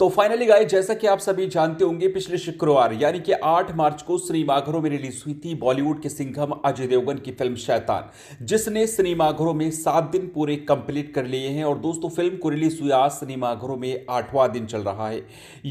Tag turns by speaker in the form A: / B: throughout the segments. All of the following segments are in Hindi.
A: तो फाइनली गाइस जैसा कि आप सभी जानते होंगे पिछले शुक्रवार यानी कि 8 मार्च को सिनेमाघरों में रिलीज हुई थी बॉलीवुड के सिंघम अजय देवगन की फिल्म शैतान जिसने सिनेमाघरों में सात दिन पूरे कंप्लीट कर लिए हैं और दोस्तों फिल्म को रिलीज हुई आज सिनेमाघरों में आठवां दिन चल रहा है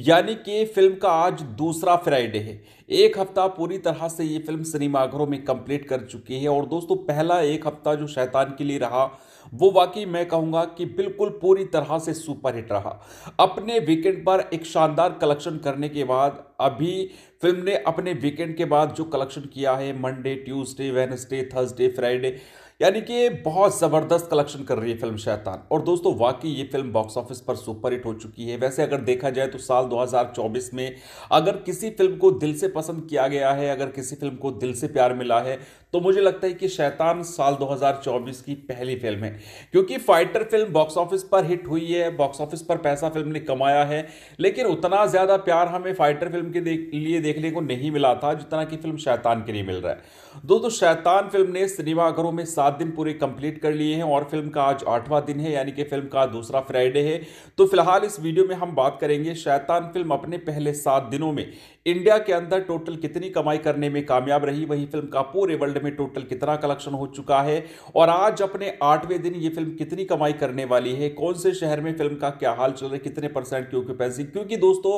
A: यानी कि फिल्म का आज दूसरा फ्राइडे है एक हफ्ता पूरी तरह से ये फिल्म सिनेमाघरों में कंप्लीट कर चुकी है और दोस्तों पहला एक हफ्ता जो शैतान के लिए रहा वो वाकई मैं कहूंगा कि बिल्कुल पूरी तरह से सुपरहिट रहा अपने वीकेंड पर एक शानदार कलेक्शन करने के बाद अभी फिल्म ने अपने वीकेंड के बाद जो कलेक्शन किया है Monday Tuesday Wednesday Thursday Friday यानी कि बहुत ज़बरदस्त कलेक्शन कर रही है फिल्म शैतान और दोस्तों वाकई ये फिल्म बॉक्स ऑफिस पर सुपरहिट हो चुकी है वैसे अगर देखा जाए तो साल 2024 में अगर किसी फिल्म को दिल से पसंद किया गया है अगर किसी फिल्म को दिल से प्यार मिला है तो मुझे लगता है कि शैतान साल 2024 की पहली फिल्म है क्योंकि फाइटर फिल्म बॉक्स ऑफिस पर हिट हुई है बॉक्स ऑफिस पर पैसा फिल्म ने कमाया है लेकिन उतना ज़्यादा प्यार हमें फाइटर फिल्म के देख, लिए देखने को नहीं मिला था जितना कि फिल्म शैतान के लिए मिल रहा है दोस्तों शैतान फिल्म ने सिनेमाघरों में सात दिन पूरे कंप्लीट कर लिए हैं और फिल्म का आज आठवां दिन है यानी कि फिल्म का दूसरा फ्राइडे है तो फिलहाल इस वीडियो में हम बात करेंगे शैतान फिल्म अपने पहले सात दिनों में इंडिया के अंदर टोटल कितनी कमाई करने में कामयाब रही वही फिल्म का पूरे वर्ल्ड में टोटल कितना कलेक्शन हो चुका है और आज अपने आठवें दिन ये फिल्म कितनी कमाई करने वाली है कौन से शहर में फिल्म का क्या हाल चल रहा है कितने परसेंट की ऑक्यूपेंसी क्योंकि दोस्तों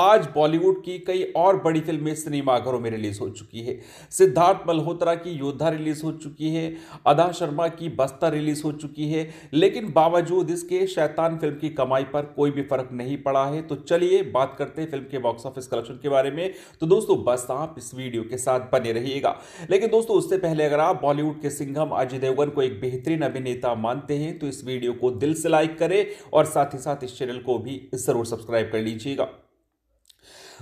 A: आज बॉलीवुड की कई और बड़ी फिल्में सिनेमाघरों में रिलीज हो चुकी है सिद्धार्थ मल्होत्रा की योद्धा रिलीज हो चुकी है अदा शर्मा की बस्तर रिलीज हो चुकी है लेकिन बावजूद इसके शैतान फिल्म की कमाई पर कोई भी फर्क नहीं पड़ा है तो चलिए बात करते हैं फिल्म के बॉक्स ऑफिस कलेक्शन के बारे में तो दोस्तों बस आप इस वीडियो के साथ बने रहिएगा लेकिन दोस्तों उससे पहले अगर आप बॉलीवुड के सिंघम अजय देवगन को एक बेहतरीन अभिनेता मानते हैं तो इस वीडियो को दिल से लाइक करें और साथ ही साथ इस चैनल को भी जरूर सब्सक्राइब कर लीजिएगा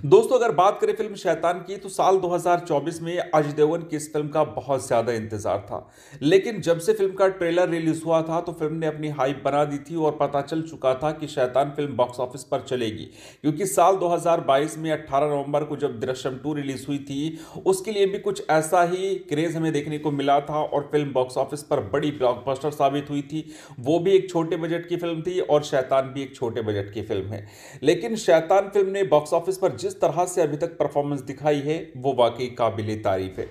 A: दोस्तों अगर बात करें फिल्म शैतान की तो साल 2024 में अजय देवगन की इस फिल्म का बहुत ज़्यादा इंतज़ार था लेकिन जब से फिल्म का ट्रेलर रिलीज हुआ था तो फिल्म ने अपनी हाइप बना दी थी और पता चल चुका था कि शैतान फिल्म बॉक्स ऑफिस पर चलेगी क्योंकि साल 2022 में 18 नवंबर को जब दृश्यम टू रिलीज हुई थी उसके लिए भी कुछ ऐसा ही क्रेज हमें देखने को मिला था और फिल्म बॉक्स ऑफिस पर बड़ी ब्लॉकबस्टर साबित हुई थी वो भी एक छोटे बजट की फिल्म थी और शैतान भी एक छोटे बजट की फिल्म है लेकिन शैतान फिल्म ने बॉक्स ऑफिस पर जिस जिस तरह से अभी तक परफॉर्मेंस दिखाई है वो वाकई काबिल तारीफ है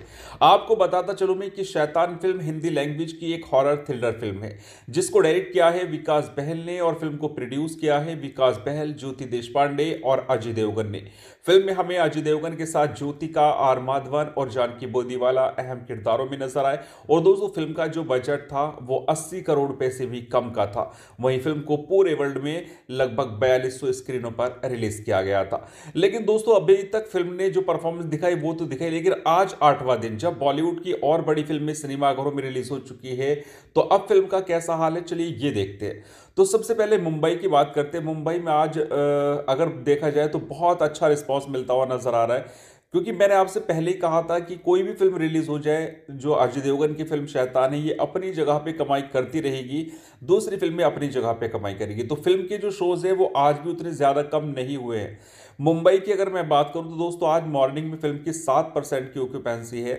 A: आपको बताता चलूँ मैं कि शैतान फिल्म हिंदी लैंग्वेज की एक हॉरर थ्रिलर फिल्म है जिसको डायरेक्ट किया है विकास बहल ने और फिल्म को प्रोड्यूस किया है विकास बहल ज्योति देशपांडे और अजय देवगन ने फिल्म में हमें अजय देवगन के साथ ज्योतिका आर माधवन और जानकी बोदीवाला अहम किरदारों में नजर आए और दोस्तों फिल्म का जो बजट था वो 80 करोड़ रुपए से भी कम का था वहीं फिल्म को पूरे वर्ल्ड में लगभग बयालीस स्क्रीनों पर रिलीज किया गया था लेकिन दोस्तों अभी तक फिल्म ने जो परफॉर्मेंस दिखाई वो तो दिखाई लेकिन आज आठवां दिन जब बॉलीवुड की और बड़ी फिल्में सिनेमाघरों में रिलीज हो चुकी है तो अब फिल्म का कैसा हाल है चलिए ये देखते हैं तो सबसे पहले मुंबई की बात करते हैं मुंबई में आज अगर देखा जाए तो बहुत अच्छा रिस्पॉन्स मिलता हुआ नजर आ रहा है क्योंकि मैंने आपसे पहले ही कहा था कि कोई भी फिल्म रिलीज हो जाए जो अजय देवगन की फिल्म शैतान है ये अपनी जगह पे कमाई करती रहेगी दूसरी फिल्में अपनी जगह पे कमाई करेगी तो फिल्म के जो शोज़ हैं वो आज भी उतने ज़्यादा कम नहीं हुए हैं मुंबई की अगर मैं बात करूं तो दोस्तों आज मॉर्निंग में फिल्म की सात परसेंट की ऑक्यूपेंसी है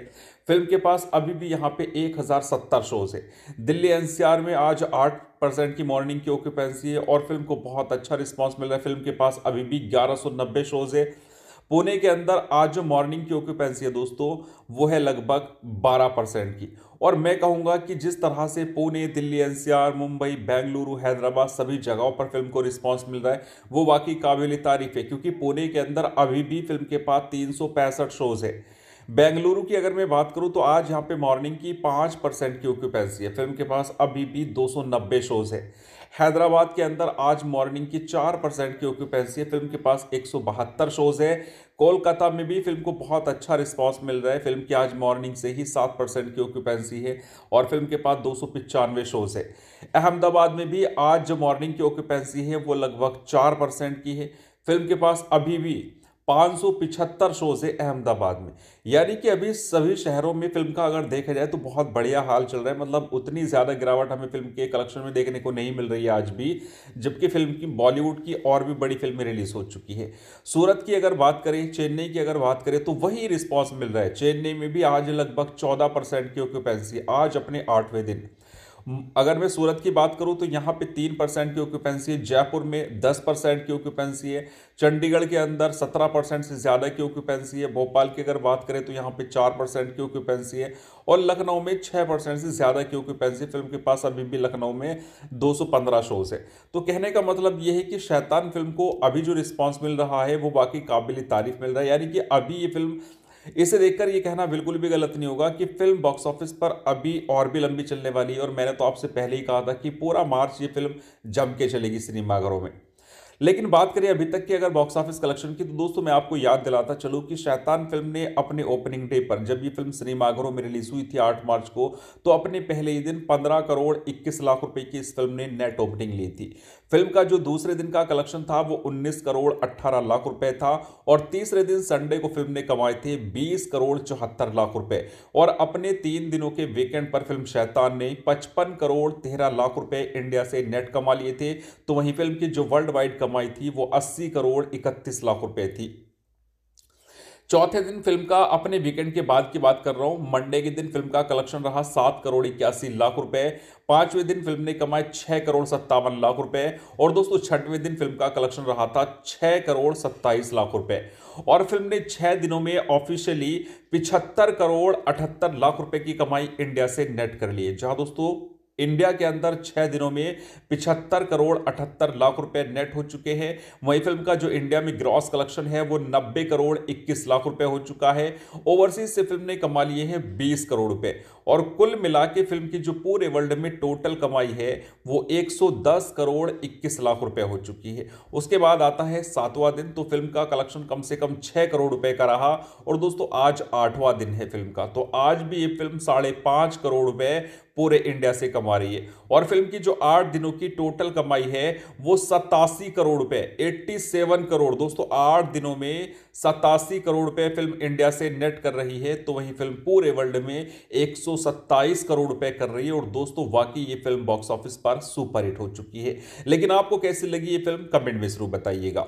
A: फिल्म के पास अभी भी यहाँ पे एक हज़ार सत्तर शोज़ है दिल्ली एनसीआर में आज आठ परसेंट की मॉर्निंग की ऑक्यूपेंसी है और फिल्म को बहुत अच्छा रिस्पॉन्स मिल रहा है फिल्म के पास अभी भी ग्यारह सौ नब्बे शोज़ है पुणे के अंदर आज जो मॉर्निंग की ऑक्यूपेंसी है दोस्तों वो है लगभग 12 परसेंट की और मैं कहूंगा कि जिस तरह से पुणे दिल्ली एनसीआर मुंबई बेंगलुरु हैदराबाद सभी जगहों पर फिल्म को रिस्पांस मिल रहा है वो वाकई काबिल तारीफ है क्योंकि पुणे के अंदर अभी भी फिल्म के पास तीन शोज़ है बेंगलुरु की अगर मैं बात करूं तो आज यहाँ पे मॉर्निंग की पाँच परसेंट की ऑक्यूपेंसी है फिल्म के पास अभी भी दो शोज़ है हैदराबाद के अंदर आज मॉर्निंग की चार परसेंट की ऑक्यूपेंसी है फिल्म के पास एक शोज़ है कोलकाता में भी फिल्म को बहुत अच्छा रिस्पांस मिल रहा है फिल्म की आज मॉर्निंग से ही सात परसेंट की ऑक्यूपेंसी है और फिल्म के पास दो शोज़ है अहमदाबाद में भी आज जो मॉर्निंग की ऑक्यूपेंसी है वो लगभग चार परसेंट की है फिल्म के पास अभी भी पाँच शोज से अहमदाबाद में यानी कि अभी सभी शहरों में फिल्म का अगर देखा जाए तो बहुत बढ़िया हाल चल रहा है मतलब उतनी ज़्यादा गिरावट हमें फिल्म के कलेक्शन में देखने को नहीं मिल रही है आज भी जबकि फिल्म की बॉलीवुड की और भी बड़ी फिल्में रिलीज़ हो चुकी है सूरत की अगर बात करें चेन्नई की अगर बात करें तो वही रिस्पॉन्स मिल रहा है चेन्नई में भी आज लगभग चौदह की ऑक्यूपेंसी आज अपने आठवें दिन अगर मैं सूरत की बात करूं तो यहाँ पे तीन परसेंट की ऑक्यूपेंसी है जयपुर में दस परसेंट की ऑक्यूपेंसी है चंडीगढ़ के अंदर सत्रह परसेंट से ज़्यादा की ऑक्यूपेंसी है भोपाल की अगर बात करें तो यहाँ पे चार परसेंट की ऑक्यूपेंसी है और लखनऊ में छः परसेंट से ज़्यादा की ऑक्यूपेंसी फिल्म के पास अभी भी लखनऊ में पंद्रह शोज़ है तो कहने का मतलब यह है कि शैतान फिल्म को अभी जो रिस्पॉन्स मिल रहा है वो बाकी काबिल तारीफ मिल रहा है यानी कि अभी ये फिल्म इसे देखकर ये कहना बिल्कुल भी गलत नहीं होगा कि फिल्म बॉक्स ऑफिस पर अभी और भी लंबी चलने वाली है और मैंने तो आपसे पहले ही कहा था कि पूरा मार्च ये फिल्म जम के चलेगी सिनेमाघरों में लेकिन बात करें अभी तक की अगर बॉक्स ऑफिस कलेक्शन की तो दोस्तों मैं आपको याद दिलाता चलूँ कि शैतान फिल्म ने अपने ओपनिंग डे पर जब ये फिल्म सिनेमाघरों में रिलीज हुई थी आठ मार्च को तो अपने पहले ही दिन पंद्रह करोड़ इक्कीस लाख रुपए की इस फिल्म ने नेट ओपनिंग ली थी फिल्म का जो दूसरे दिन का कलेक्शन था वो उन्नीस करोड़ अट्ठारह लाख रुपए था और तीसरे दिन संडे को फिल्म ने कमाए थे बीस करोड़ चौहत्तर लाख रुपए और अपने तीन दिनों के वीकेंड पर फिल्म शैतान ने पचपन करोड़ तेरह लाख रुपए इंडिया से नेट कमा लिए थे तो वहीं फिल्म की जो वर्ल्ड वाइड कमाई थी वो 80 करोड़ 31 लाख रुपए थी चौथे दिन फिल्म का अपने वीकेंड के बाद की बात कर रहा हूं मंडे के दिन फिल्म का कलेक्शन रहा सात करोड़ इक्यासी लाख रुपए पांचवें दिन फिल्म ने कमाए छह करोड़ सत्तावन लाख रुपए और दोस्तों छठवें दिन फिल्म का कलेक्शन रहा था छह करोड़ सत्ताईस लाख रुपए और फिल्म ने छह दिनों में ऑफिशियली पिछहत्तर करोड़ अठहत्तर लाख रुपए की कमाई इंडिया से नेट कर ली है जहां दोस्तों इंडिया के अंदर छह दिनों में पिछहत्तर करोड़ अठहत्तर लाख रुपए नेट हो चुके हैं वहीं फिल्म का जो इंडिया में ग्रॉस कलेक्शन है वो नब्बे करोड़ इक्कीस लाख रुपए हो चुका है ओवरसीज से फिल्म ने कमा लिए हैं बीस करोड़ रुपए और कुल मिला के फिल्म की जो पूरे वर्ल्ड में टोटल कमाई है वो एक करोड़ इक्कीस लाख रुपए हो चुकी है उसके बाद आता है सातवां दिन तो फिल्म का कलेक्शन कम से कम छह करोड़ रुपए का रहा और दोस्तों आज आठवां दिन है फिल्म का तो आज भी ये फिल्म साढ़े करोड़ रुपए पूरे इंडिया से कमा कमा रही है और फिल्म की जो आठ दिनों की टोटल कमाई है वो सतासी करोड़ रुपए सेवन करोड़ दोस्तों आठ दिनों में सतासी करोड़ रुपए फिल्म इंडिया से नेट कर रही है तो वही फिल्म पूरे वर्ल्ड में एक सौ सत्ताईस करोड़ रुपए कर रही है और दोस्तों वाकई ये फिल्म बॉक्स ऑफिस पर सुपरहिट हो चुकी है लेकिन आपको कैसी लगी ये फिल्म कमेंट में जरूर बताइएगा